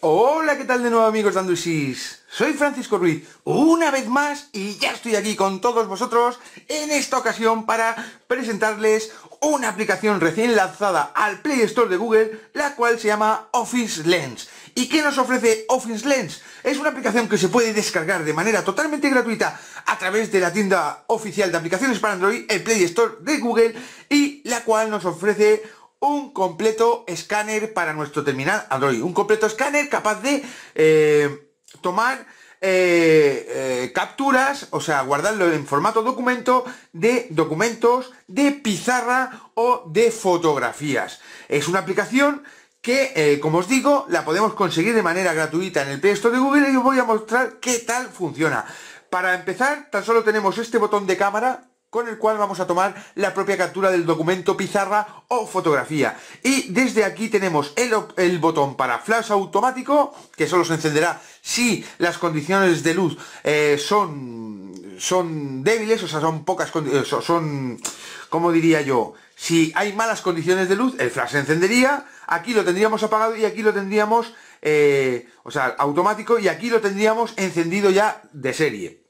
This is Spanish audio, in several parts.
Hola, ¿qué tal de nuevo amigos Dandusis? Soy Francisco Ruiz, una vez más, y ya estoy aquí con todos vosotros en esta ocasión para presentarles una aplicación recién lanzada al Play Store de Google, la cual se llama Office Lens. ¿Y qué nos ofrece Office Lens? Es una aplicación que se puede descargar de manera totalmente gratuita a través de la tienda oficial de aplicaciones para Android, el Play Store de Google, y la cual nos ofrece un completo escáner para nuestro terminal Android. Un completo escáner capaz de eh, tomar eh, eh, capturas, o sea, guardarlo en formato documento, de documentos, de pizarra o de fotografías. Es una aplicación que, como os digo, la podemos conseguir de manera gratuita en el Play de Google y os voy a mostrar qué tal funciona. Para empezar, tan solo tenemos este botón de cámara con el cual vamos a tomar la propia captura del documento pizarra o fotografía. Y desde aquí tenemos el, botón para flash automático, que solo se encenderá si las condiciones de luz eh, son, son débiles, o sea, son pocas condiciones, eh, son, como diría yo? Si hay malas condiciones de luz, el flash se encendería, aquí lo tendríamos apagado y aquí lo tendríamos, eh, o sea, automático, y aquí lo tendríamos encendido ya de serie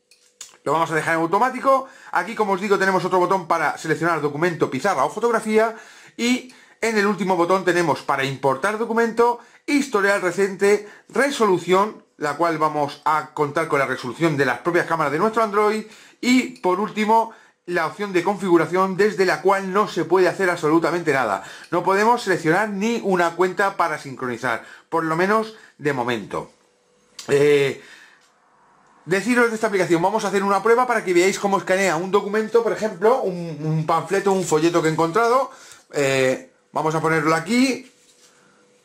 lo vamos a dejar en automático. Aquí, como os digo, tenemos otro botón para seleccionar documento, pizarra o fotografía. Y en el último botón tenemos para importar documento, historial reciente, resolución, la cual vamos a contar con la resolución de las propias cámaras de nuestro Android. Y por último, la opción de configuración desde la cual no se puede hacer absolutamente nada. No podemos seleccionar ni una cuenta para sincronizar, por lo menos de momento. Eh, deciros de esta aplicación, vamos a hacer una prueba para que veáis cómo escanea un documento, por ejemplo, un, panfleto, un folleto que he encontrado. Eh, vamos a ponerlo aquí,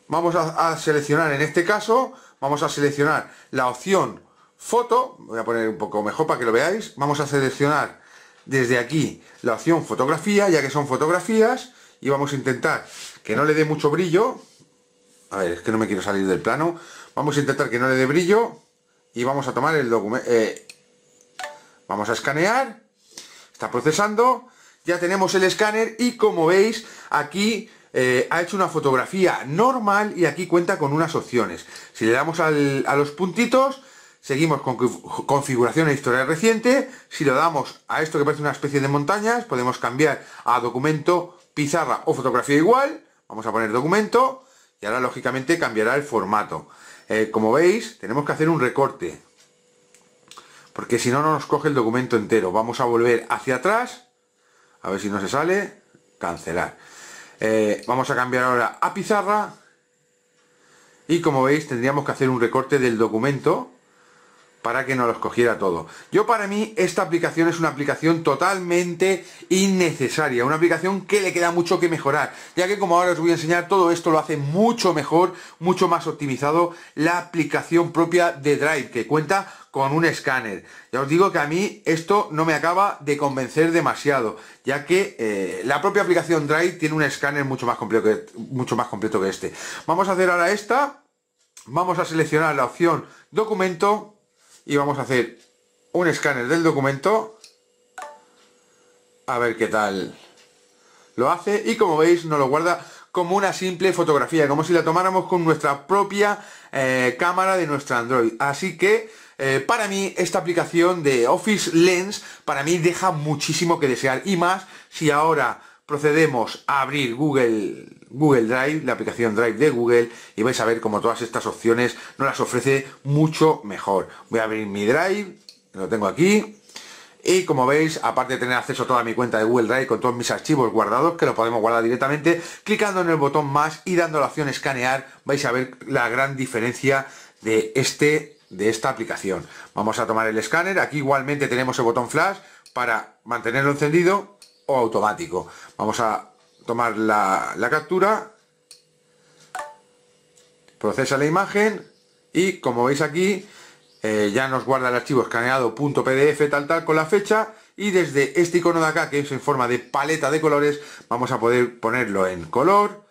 vamos a, a, seleccionar en este caso, vamos a seleccionar la opción foto, voy a poner un poco mejor para que lo veáis, vamos a seleccionar desde aquí la opción fotografía, ya que son fotografías, y vamos a intentar que no le dé mucho brillo, a ver, es que no me quiero salir del plano, vamos a intentar que no le dé brillo, y vamos a tomar el documento. Eh, vamos a escanear. Está procesando. Ya tenemos el escáner y como veis aquí eh, ha hecho una fotografía normal y aquí cuenta con unas opciones. Si le damos a los puntitos, seguimos con configuración e historia reciente. Si lo damos a esto que parece una especie de montañas, podemos cambiar a documento, pizarra o fotografía igual. Vamos a poner documento y ahora lógicamente cambiará el formato. Eh, como veis, tenemos que hacer un recorte. Porque si no, no nos coge el documento entero. Vamos a volver hacia atrás. A ver si no se sale. Cancelar. Eh, vamos a cambiar ahora a pizarra. Y como veis, tendríamos que hacer un recorte del documento para que no los cogiera todo. Yo para mí esta aplicación es una aplicación totalmente innecesaria, una aplicación que le queda mucho que mejorar, ya que como ahora os voy a enseñar, todo esto lo hace mucho mejor, mucho más optimizado la aplicación propia de Drive, que cuenta con un escáner. Ya os digo que a mí esto no me acaba de convencer demasiado, ya que eh, la propia aplicación Drive tiene un escáner mucho más, completo que, mucho más completo que este. Vamos a hacer ahora esta, vamos a seleccionar la opción documento, y vamos a hacer un escáner del documento a ver qué tal lo hace y como veis nos lo guarda como una simple fotografía, como si la tomáramos con nuestra propia eh, cámara de nuestro Android. Así que eh, para mí esta aplicación de Office Lens para mí deja muchísimo que desear y más si ahora procedemos a abrir Google Google Drive, la aplicación Drive de Google, y vais a ver como todas estas opciones nos las ofrece mucho mejor. Voy a abrir mi Drive, lo tengo aquí, y como veis, aparte de tener acceso a toda mi cuenta de Google Drive con todos mis archivos guardados, que lo podemos guardar directamente, clicando en el botón más y dando la opción escanear, vais a ver la gran diferencia de, este, de esta aplicación. Vamos a tomar el escáner, aquí igualmente tenemos el botón flash para mantenerlo encendido o automático. Vamos a tomar la, captura, procesa la imagen y como veis aquí eh, ya nos guarda el archivo escaneado .pdf tal tal con la fecha y desde este icono de acá que es en forma de paleta de colores vamos a poder ponerlo en color,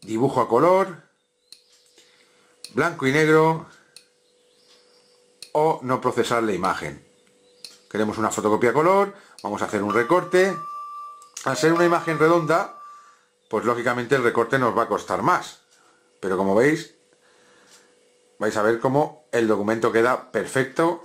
dibujo a color, blanco y negro o no procesar la imagen. Queremos una fotocopia color, vamos a hacer un recorte. Al ser una imagen redonda pues lógicamente el recorte nos va a costar más. Pero como veis, vais a ver cómo el documento queda perfecto.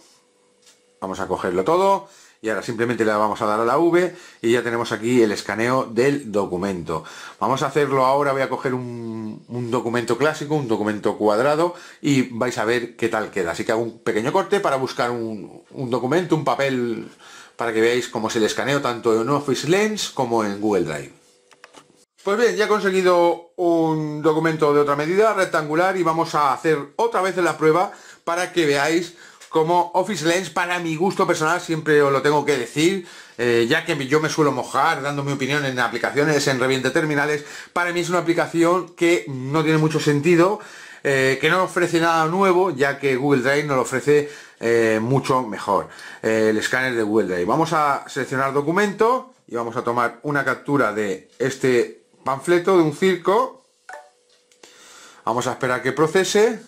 Vamos a cogerlo todo y ahora simplemente le vamos a dar a la V y ya tenemos aquí el escaneo del documento. Vamos a hacerlo ahora, voy a coger un, documento clásico, un documento cuadrado y vais a ver qué tal queda. Así que hago un pequeño corte para buscar un, un documento, un papel, para que veáis cómo es el escaneo tanto en Office Lens como en Google Drive. Pues bien, ya he conseguido un documento de otra medida rectangular y vamos a hacer otra vez la prueba para que veáis cómo Office Lens para mi gusto personal, siempre os lo tengo que decir, eh, ya que yo me suelo mojar dando mi opinión en aplicaciones, en reviente terminales, para mí es una aplicación que no tiene mucho sentido, eh, que no ofrece nada nuevo, ya que Google Drive nos lo ofrece eh, mucho mejor, el escáner de Google Drive. Vamos a seleccionar documento y vamos a tomar una captura de este panfleto de un circo. Vamos a esperar que procese.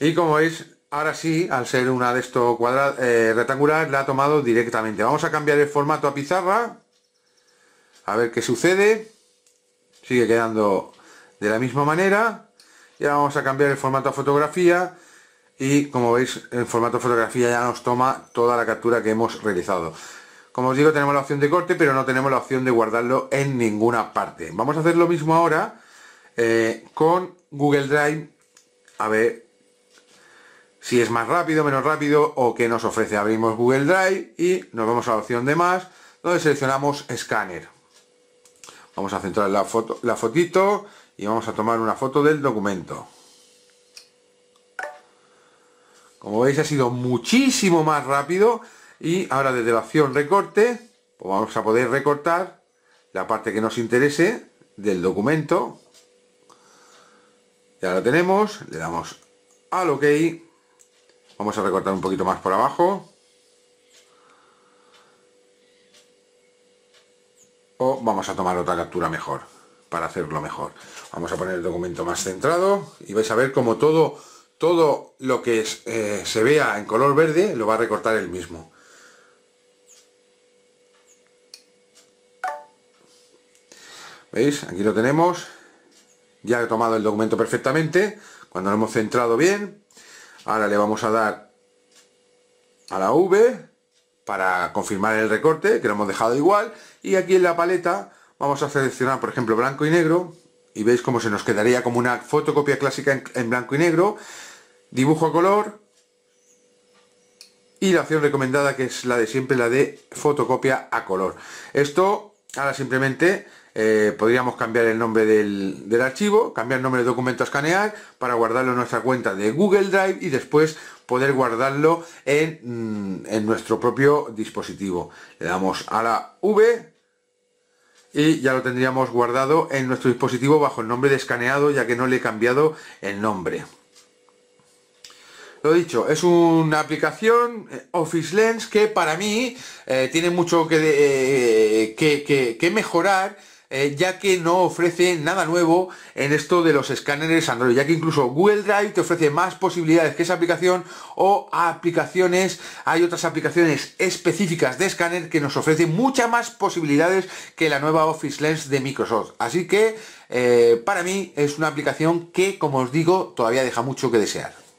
Y como veis, ahora sí, al ser una de estos cuadrados eh, rectangulares la ha tomado directamente. Vamos a cambiar el formato a pizarra. A ver qué sucede. Sigue quedando de la misma manera. Ya vamos a cambiar el formato a fotografía. Y como veis, el formato fotografía ya nos toma toda la captura que hemos realizado. Como os digo, tenemos la opción de corte, pero no tenemos la opción de guardarlo en ninguna parte. Vamos a hacer lo mismo ahora eh, con Google Drive. A ver si es más rápido, menos rápido o qué nos ofrece. Abrimos Google Drive y nos vamos a la opción de más, donde seleccionamos escáner. Vamos a centrar la, foto, la fotito y vamos a tomar una foto del documento. Como veis ha sido muchísimo más rápido y ahora desde la opción recorte pues vamos a poder recortar la parte que nos interese del documento ya lo tenemos le damos al ok vamos a recortar un poquito más por abajo o vamos a tomar otra captura mejor para hacerlo mejor vamos a poner el documento más centrado y vais a ver como todo todo lo que eh, se vea en color verde lo va a recortar el mismo ¿Veis? Aquí lo tenemos. Ya he tomado el documento perfectamente. Cuando lo hemos centrado bien. Ahora le vamos a dar a la V para confirmar el recorte, que lo hemos dejado igual. Y aquí en la paleta vamos a seleccionar, por ejemplo, blanco y negro. Y veis cómo se nos quedaría como una fotocopia clásica en, blanco y negro. Dibujo a color. Y la opción recomendada que es la de siempre, la de fotocopia a color. Esto ahora simplemente eh, podríamos cambiar el nombre del, archivo, cambiar el nombre del documento a escanear para guardarlo en nuestra cuenta de Google Drive y después poder guardarlo mm, en, nuestro propio dispositivo. Le damos a la V y ya lo tendríamos guardado en nuestro dispositivo bajo el nombre de escaneado ya que no le he cambiado el nombre. Lo dicho, es una aplicación eh, Office Lens que para mí eh, tiene mucho que mejorar eh, ya que no ofrece nada nuevo en esto de los escáneres Android, ya que incluso Google Drive te ofrece más posibilidades que esa aplicación o aplicaciones, hay otras aplicaciones específicas de escáner que nos ofrecen muchas más posibilidades que la nueva Office Lens de Microsoft. Así que eh, para mí es una aplicación que, como os digo, todavía deja mucho que desear.